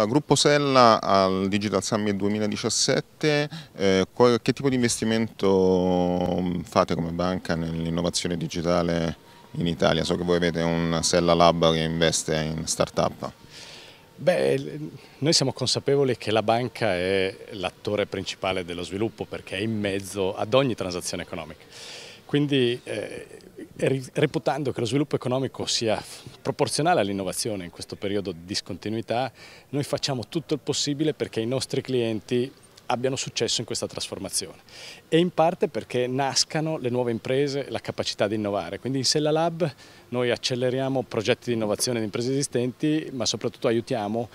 Allora, Gruppo Sella al Digital Summit 2017, eh, qual, che tipo di investimento mm, fate come banca nell'innovazione digitale in Italia? So che voi avete un Sella Lab che investe in start-up. Beh, noi siamo consapevoli che la banca è l'attore principale dello sviluppo perché è in mezzo ad ogni transazione economica. Quindi eh, reputando che lo sviluppo economico sia proporzionale all'innovazione in questo periodo di discontinuità, noi facciamo tutto il possibile perché i nostri clienti abbiano successo in questa trasformazione e in parte perché nascano le nuove imprese, la capacità di innovare. Quindi in Sella Lab noi acceleriamo progetti di innovazione di imprese esistenti ma soprattutto aiutiamo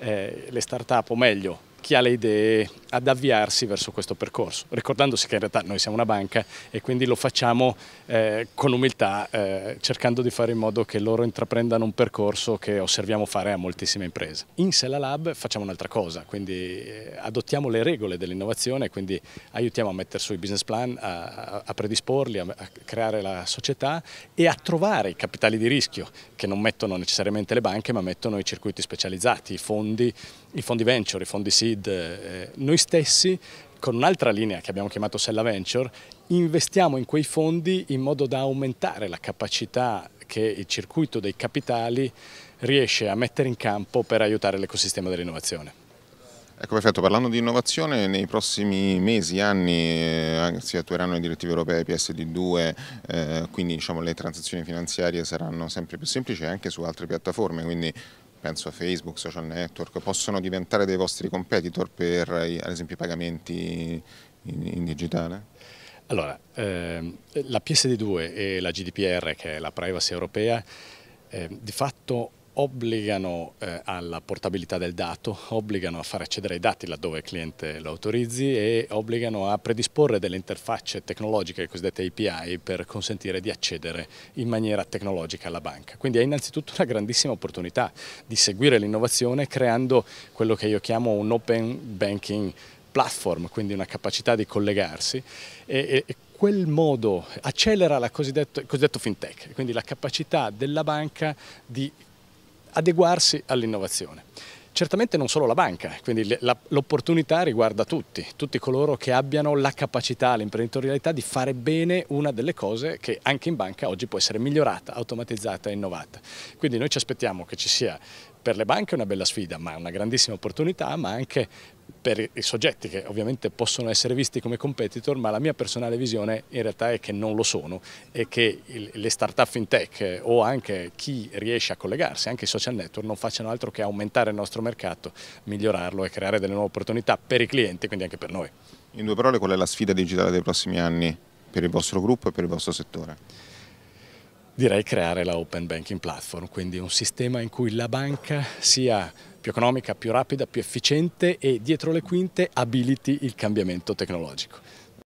eh, le start-up o meglio chi ha le idee ad avviarsi verso questo percorso, ricordandosi che in realtà noi siamo una banca e quindi lo facciamo eh, con umiltà, eh, cercando di fare in modo che loro intraprendano un percorso che osserviamo fare a moltissime imprese. In Sella Lab facciamo un'altra cosa, quindi eh, adottiamo le regole dell'innovazione, quindi aiutiamo a mettere su i business plan, a, a predisporli, a, a creare la società e a trovare i capitali di rischio che non mettono necessariamente le banche ma mettono i circuiti specializzati, i fondi i fondi venture, i fondi seed, eh, noi stessi con un'altra linea che abbiamo chiamato Sella Venture, investiamo in quei fondi in modo da aumentare la capacità che il circuito dei capitali riesce a mettere in campo per aiutare l'ecosistema dell'innovazione. Ecco perfetto, parlando di innovazione, nei prossimi mesi, anni eh, si attueranno le direttive europee PSD2, eh, quindi diciamo, le transazioni finanziarie saranno sempre più semplici anche su altre piattaforme, quindi penso a Facebook, social network, possono diventare dei vostri competitor per eh, ad esempio i pagamenti in, in digitale? Allora, ehm, la PSD2 e la GDPR, che è la privacy europea, eh, di fatto obbligano eh, alla portabilità del dato, obbligano a far accedere ai dati laddove il cliente lo autorizzi e obbligano a predisporre delle interfacce tecnologiche, le cosiddette API, per consentire di accedere in maniera tecnologica alla banca. Quindi è innanzitutto una grandissima opportunità di seguire l'innovazione creando quello che io chiamo un open banking platform, quindi una capacità di collegarsi e, e, quel modo accelera il cosiddetto fintech, quindi la capacità della banca di adeguarsi all'innovazione. Certamente non solo la banca, quindi l'opportunità riguarda tutti, tutti coloro che abbiano la capacità, l'imprenditorialità di fare bene una delle cose che anche in banca oggi può essere migliorata, automatizzata e innovata. Quindi noi ci aspettiamo che ci sia per le banche è una bella sfida, ma una grandissima opportunità, ma anche per i soggetti che ovviamente possono essere visti come competitor, ma la mia personale visione in realtà è che non lo sono e che le start-up fintech o anche chi riesce a collegarsi, anche i social network, non facciano altro che aumentare il nostro mercato, migliorarlo e creare delle nuove opportunità per i clienti, quindi anche per noi. In due parole, qual è la sfida digitale dei prossimi anni per il vostro gruppo e per il vostro settore? direi creare la Open Banking Platform, quindi un sistema in cui la banca sia più economica, più rapida, più efficiente e dietro le quinte abiliti il cambiamento tecnologico.